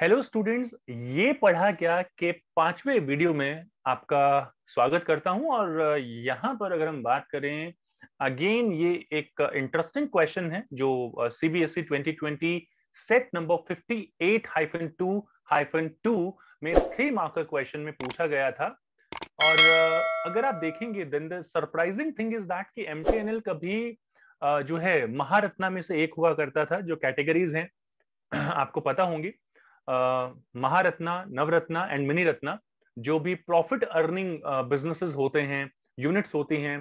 Hello students ये पढ़ा क्या के पांचवे वीडियो में आपका स्वागत करता हूं और यहाँ पर अगर हम बात करें अगेन ये एक इंटरेस्टिंग क्वेश्चन है जो CBSE 2020 set number 58 hyphen two hyphen two में थ्री मार्कर क्वेश्चन में पूछा गया था और अगर आप देखेंगे then the surprising thing is that कि एम कभी जो है महारत्ना में से एक हुआ करता था जो कैटेगरीज हैं आपको पता होंगी महारत्ना नवरत्ना एंड मिनी रत्ना जो भी प्रॉफिट अर्निंग बिजनेसेस होते हैं यूनिट्स होती हैं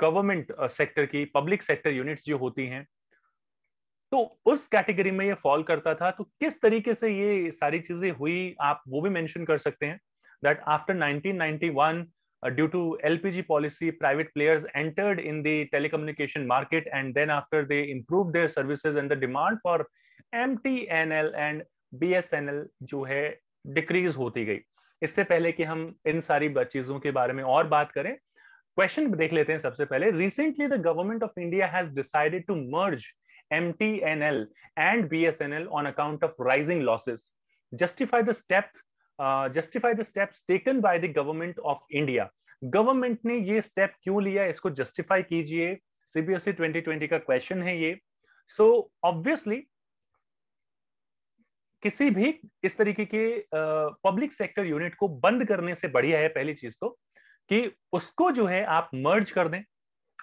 गवर्नमेंट सेक्टर की पब्लिक सेक्टर यूनिट्स जो होती हैं तो उस कैटेगरी में ये फॉल करता था तो किस तरीके से ये सारी चीजें हुई आप वो भी मेंशन कर सकते हैं that after 1991 due to LPG policy private players entered in the telecommunication market and then after they improve their services and the demand for M and B जो है डिक्रीज होती गई इससे पहले कि हम इन सारी चीजों के बारे में और बात करें क्वेश्चन देख लेते हैं सबसे पहले recently the government of India has decided to merge MTNL and BSNL on account of rising losses. Justify the step. Uh, justify the steps taken by the government of India. Government ने ये step क्यों लिया इसको justify कीजिए CBSE 2020 e का question है ये so obviously किसी भी इस तरीके के पब्लिक सेक्टर यूनिट को बंद करने से बढ़िया है पहली चीज तो कि उसको जो है आप मर्ज कर दें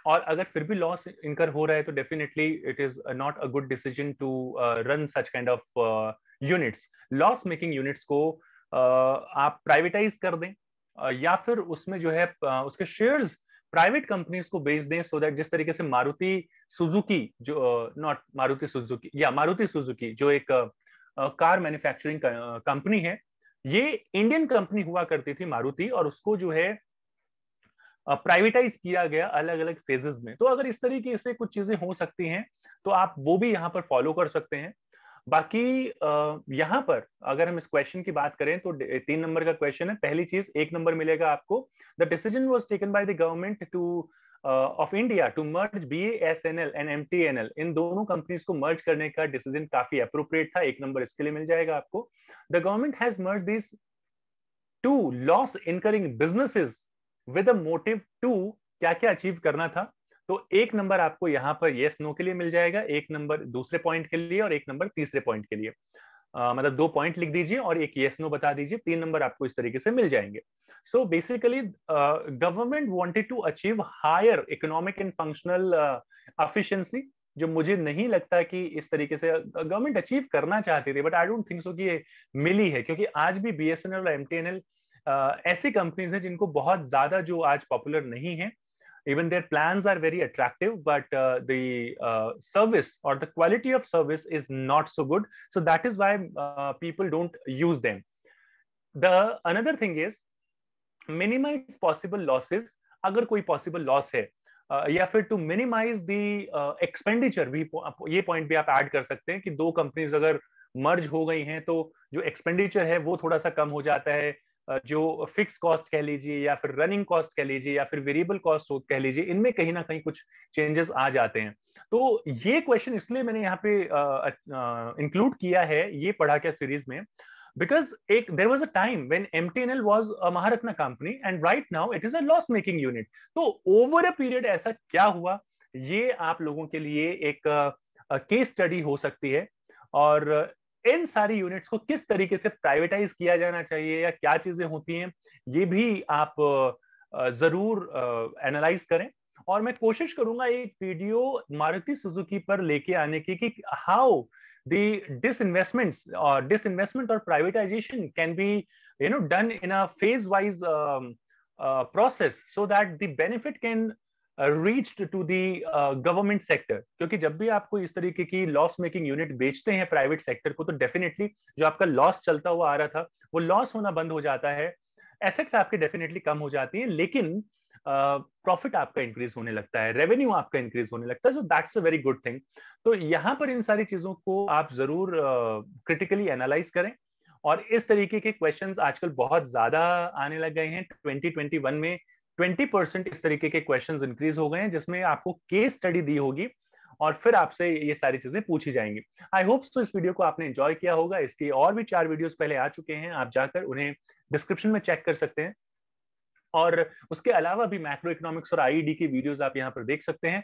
और अगर फिर भी लॉस इनकर हो रहा है तो definitely it is not a good decision to run such kind of units loss making units को uh, आप प्राइवेटाइज कर दें uh, या फिर उसमें जो है uh, उसके शेयर्स प्राइवेट कंपनीज को बेच दें सो so दैट जिस तरीके से मारुति सुजुकी जो नॉट मारुति सुजुकी या मारुति सुजुकी जो एक uh, कार मैन्युफैक्चरिंग कंपनी है ये इंडियन कंपनी हुआ करती थी मारुति और उसको जो है प्राइवेटाइज किया गया अलग अलग फेजेस में तो अगर इस तरीके से कुछ चीजें हो सकती हैं तो आप वो भी यहाँ पर फॉलो कर सकते हैं बाकी यहाँ पर अगर हम इस क्वेश्चन की बात करें तो तीन नंबर का क्वेश्चन है पहली चीज एक नंबर मिलेगा आपको the decision was taken by the government to of India to merge B S N L and M T N L in दोनों कंपनीज को मर्ज करने का डिसीजन काफी अप्रोप्रिएट था एक नंबर इसके लिए मिल जाएगा आपको the government has merge this two loss incurring businesses with a motive to क्या क्या अचीव करना था तो एक नंबर आपको यहां पर येस yes, नो no के लिए मिल जाएगा एक नंबर दूसरे पॉइंट के लिए और एक नंबर तीसरे पॉइंट के लिए मतलब दो पॉइंट लिख दीजिए और एक येस नो बता दीजिए तीन नंबर आपको इस तरीके से मिल जाएंगे so basically government wanted to achieve higher economic and functional efficiency जो मुझे नहीं लगता कि इस तरीके से गवर्नमेंट अचीव करना चाहती थी but I don't think so कि ये मिली है क्योंकि आज भी बी एस एन एल और एम टी एन एल ऐसी कंपनीज हैं जिनको बहुत ज्यादा जो आज पॉपुलर नहीं है even their plans are very attractive but uh, the uh, service or the quality of service is not so good so that is why uh, people don't use them the another thing is minimize possible losses agar koi possible loss hai Uh, या फिर to minimise the expenditure भी ये point भी आप add कर सकते हैं कि दो कंपनीज अगर मर्ज हो गई हैं तो जो एक्सपेंडिचर है वो थोड़ा सा कम हो जाता है जो फिक्स कॉस्ट कह लीजिए या फिर रनिंग कॉस्ट कह लीजिए या फिर वेरिएबल कॉस्ट कह लीजिए इनमें कहीं ना कहीं कुछ चेंजेस आ जाते हैं तो ये क्वेश्चन इसलिए मैंने यहाँ पे इंक्लूड किया है ये पढ़ा क्या सीरीज में was a time when M T N L was a Maharatna company and right now it is a loss making unit तो ओवर अ पीरियड ऐसा क्या हुआ ये आप लोगों के लिए एक केस uh, स्टडी हो सकती है और इन सारी यूनिट्स को किस तरीके से प्राइवेटाइज किया जाना चाहिए या क्या चीजें होती हैं ये भी आप जरूर एनालाइज करें और मैं कोशिश करूंगा एक वीडियो मारुति सुजुकी पर लेके आने की कि हाउ दी डिस इन्वेस्टमेंट और डिस इन्वेस्टमेंट और privatisation can be you know done in a phase wise process so that the benefit can reached to the government sector क्योंकि जब भी आपको इस तरीके की लॉस मेकिंग यूनिट बेचते हैं प्राइवेट सेक्टर को तो डेफिनेटली जो आपका लॉस चलता हुआ आ रहा था वो लॉस होना बंद हो जाता है एसेट्स आपके डेफिनेटली कम हो जाती है लेकिन प्रॉफिट uh, आपका इंक्रीज होने लगता है रेवेन्यू आपका इंक्रीज होने लगता है so that's a very good thing तो यहाँ पर इन सारी चीजों को आप जरूर क्रिटिकली uh, एनालाइज करें और इस तरीके के क्वेश्चंस आजकल बहुत ज्यादा आने लग गए हैं 2021 में ट्वेंटी परसेंट इस तरीके के क्वेश्चन इंक्रीज हो गए हैं जिसमें आपको केस स्टडी दी होगी और फिर आपसे ये सारी चीजें पूछी जाएंगी आई होप तो इस वीडियो को आपने एंजॉय किया होगा इसके और भी चार वीडियोस पहले आ चुके हैं आप जाकर उन्हें डिस्क्रिप्शन में चेक कर सकते हैं और उसके अलावा भी मैक्रो इकोनॉमिक्स और आईडी e की वीडियोस आप यहाँ पर देख सकते हैं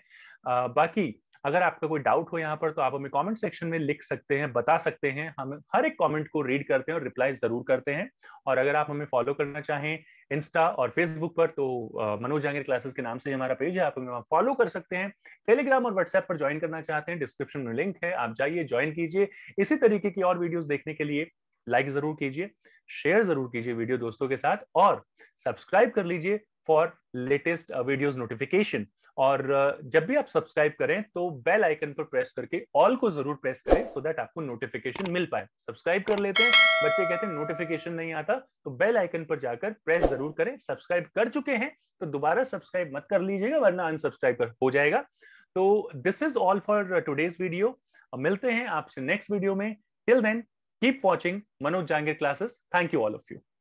आ, बाकी अगर आपका कोई डाउट हो यहाँ पर तो आप हमें कमेंट सेक्शन में लिख सकते हैं बता सकते हैं हम हर एक कमेंट को रीड करते हैं और रिप्लाई जरूर करते हैं और अगर आप हमें फॉलो करना चाहें इंस्टा और फेसबुक पर तो मनोज जांगिर क्लासेस के नाम से हमारा पेज है आप हमें फॉलो कर सकते हैं टेलीग्राम और व्हाट्सएप पर ज्वाइन करना चाहते हैं डिस्क्रिप्शन में लिंक है आप जाइए ज्वाइन कीजिए इसी तरीके की और वीडियोज देखने के लिए लाइक जरूर कीजिए शेयर जरूर कीजिए वीडियो दोस्तों के साथ और सब्सक्राइब कर लीजिए फॉर लेटेस्ट वीडियोस नोटिफिकेशन और uh, जब भी आप सब्सक्राइब करें तो बेल आइकन पर प्रेस करके ऑल को जरूर प्रेस करें सो so दैट आपको नोटिफिकेशन मिल पाए सब्सक्राइब कर लेते हैं बच्चे कहते हैं नोटिफिकेशन नहीं आता तो बेल आइकन पर जाकर प्रेस जरूर करें सब्सक्राइब कर चुके हैं तो दोबारा सब्सक्राइब मत कर लीजिएगा वरना अनसब्सक्राइब हो जाएगा तो this is all for today's video मिलते हैं आपसे नेक्स्ट वीडियो में till then keep watching Manoj Jange classes thank you all of you